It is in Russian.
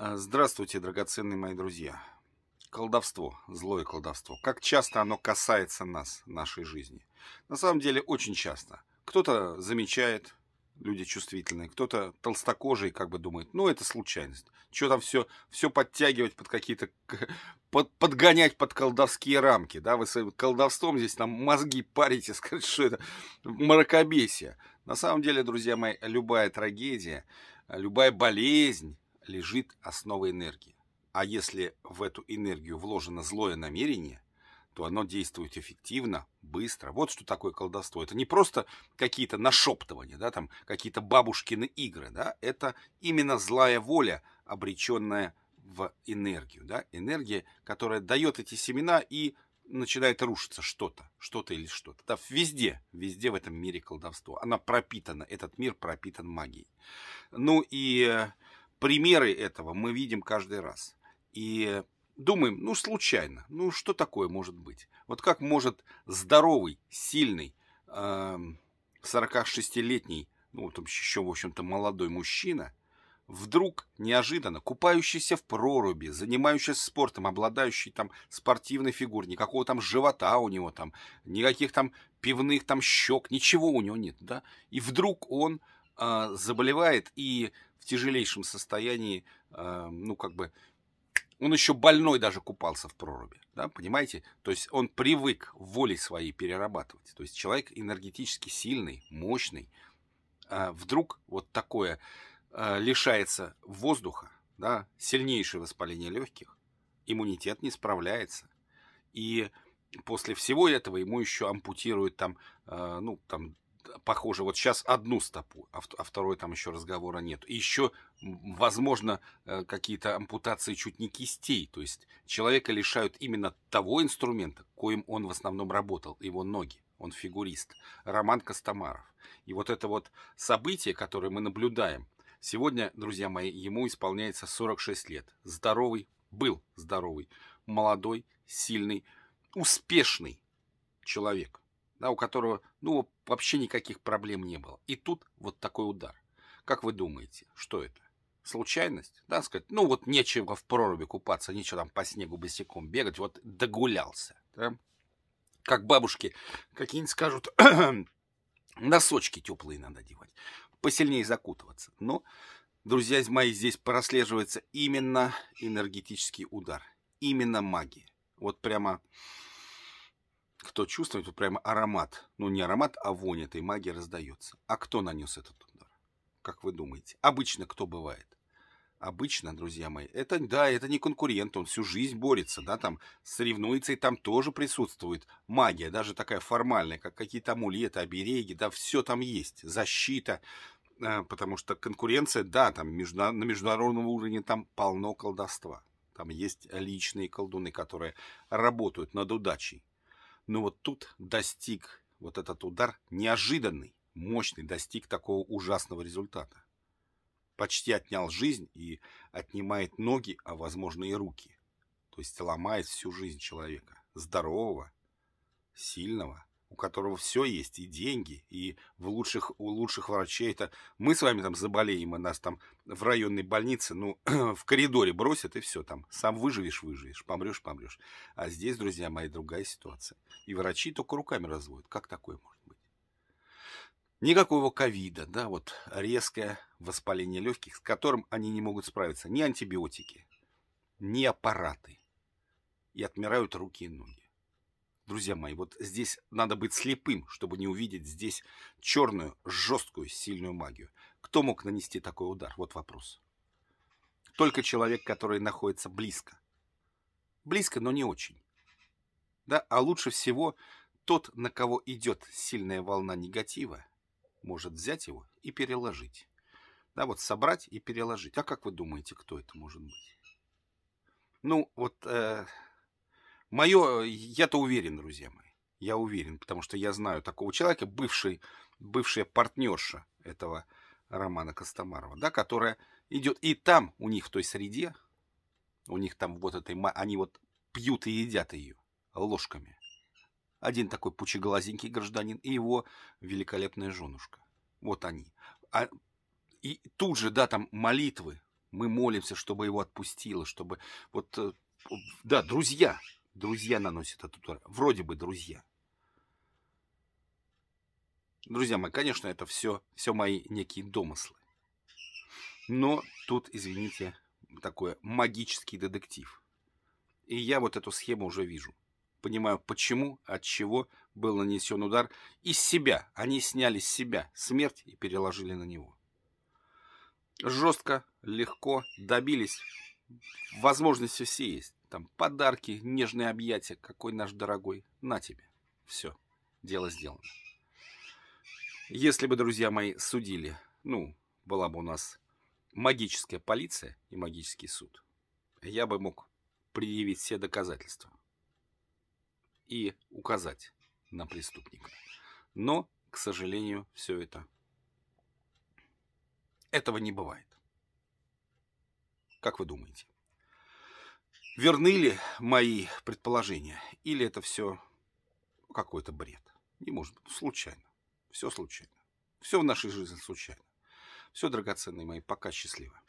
А, здравствуйте, драгоценные мои друзья. Колдовство, злое колдовство. Как часто оно касается нас, нашей жизни. На самом деле очень часто. Кто-то замечает, люди чувствительные, кто-то толстокожий как бы думает, ну это случайность. Что там все, все подтягивать под какие-то, под, подгонять под колдовские рамки, да, вы с колдовством здесь там мозги парите, скажите что это мракобесие. На самом деле, друзья мои, любая трагедия, любая болезнь, лежит основа энергии. А если в эту энергию вложено злое намерение, то оно действует эффективно, быстро. Вот что такое колдовство. Это не просто какие-то нашептывания, да, там какие-то бабушкины игры, да, это именно злая воля, обреченная в энергию, да, энергия, которая дает эти семена и начинает рушиться что-то, что-то или что-то. Да, везде, везде в этом мире колдовство. Она пропитана, этот мир пропитан магией. Ну и э, примеры этого мы видим каждый раз. И думаем, ну случайно, ну что такое может быть? Вот как может здоровый, сильный, 46-летний, эм, ну там еще, в общем-то, молодой мужчина, вдруг неожиданно купающийся в проруби, занимающийся спортом, обладающий там спортивной фигурой, никакого там живота у него там, никаких там пивных там щек, ничего у него нет, да, и вдруг он э, заболевает и в тяжелейшем состоянии, эм, ну, как бы, он еще больной даже купался в проруби, да, понимаете? То есть он привык волей своей перерабатывать. То есть человек энергетически сильный, мощный, а вдруг вот такое э, лишается воздуха, да, сильнейшее воспаление легких, иммунитет не справляется. И после всего этого ему еще ампутируют там, э, ну, там похоже, вот сейчас одну стопу, а, а второй там еще разговора нет. И еще, возможно, э, какие-то ампутации чуть не кистей, то есть человека лишают именно того инструмента, коим он в основном работал, его ноги он фигурист, Роман Костомаров. И вот это вот событие, которое мы наблюдаем, сегодня, друзья мои, ему исполняется 46 лет. Здоровый, был здоровый, молодой, сильный, успешный человек да, у которого ну, вообще никаких проблем не было. И тут вот такой удар. Как вы думаете, что это? Случайность? Да, сказать, ну вот нечего в проруби купаться, нечего там по снегу босиком бегать, вот догулялся. Да? Как бабушки какие-нибудь скажут, носочки теплые надо девать, посильнее закутываться. Но, друзья мои, здесь прослеживается именно энергетический удар, именно магия. Вот прямо кто чувствует, вот прямо аромат, ну не аромат, а вонь этой магии раздается. А кто нанес этот удар? Как вы думаете? Обычно кто бывает? Обычно, друзья мои, это, да, это не конкурент, он всю жизнь борется, да, там соревнуется, и там тоже присутствует магия, даже такая формальная, как какие-то амулеты, обереги, да, все там есть, защита, э, потому что конкуренция, да, там между, на международном уровне там полно колдовства, там есть личные колдуны, которые работают над удачей, но вот тут достиг вот этот удар, неожиданный, мощный, достиг такого ужасного результата. Почти отнял жизнь и отнимает ноги, а возможно и руки. То есть ломает всю жизнь человека. Здорового, сильного, у которого все есть, и деньги, и в лучших, у лучших врачей это... Мы с вами там заболеем, и нас там в районной больнице, ну, в коридоре бросят, и все там. Сам выживешь, выживешь, помрешь, помрешь. А здесь, друзья мои, другая ситуация. И врачи только руками разводят. Как такое может быть? Никакого ковида, да, вот резкое воспаление легких, с которым они не могут справиться. Ни антибиотики, ни аппараты. И отмирают руки и ноги. Друзья мои, вот здесь надо быть слепым, чтобы не увидеть здесь черную, жесткую, сильную магию. Кто мог нанести такой удар? Вот вопрос. Только человек, который находится близко. Близко, но не очень. Да, а лучше всего тот, на кого идет сильная волна негатива, может взять его и переложить. Да, вот собрать и переложить. А как вы думаете, кто это может быть? Ну, вот э, Мое, э, я-то уверен, друзья мои, я уверен, потому что я знаю такого человека, бывший, бывшая партнерша этого Романа Костомарова, да, которая идет и там у них в той среде, у них там вот этой, они вот пьют и едят ее ложками. Один такой пучеглазенький гражданин и его великолепная женушка. Вот они. А, и тут же, да, там молитвы. Мы молимся, чтобы его отпустило, чтобы... Вот, э, да, друзья, Друзья наносят этот удар. Вроде бы друзья. Друзья мои, конечно, это все, все мои некие домыслы. Но тут, извините, такой магический детектив. И я вот эту схему уже вижу. Понимаю, почему, от чего был нанесен удар. Из себя. Они сняли с себя смерть и переложили на него. Жестко, легко, добились. Возможности все есть. Там подарки, нежные объятия, какой наш дорогой, на тебе. Все, дело сделано. Если бы, друзья мои, судили, ну, была бы у нас магическая полиция и магический суд, я бы мог предъявить все доказательства и указать на преступника. Но, к сожалению, все это... Этого не бывает. Как вы думаете? Верны ли мои предположения? Или это все какой-то бред? Не может быть. Случайно. Все случайно. Все в нашей жизни случайно. Все, драгоценные мои, пока счастливо.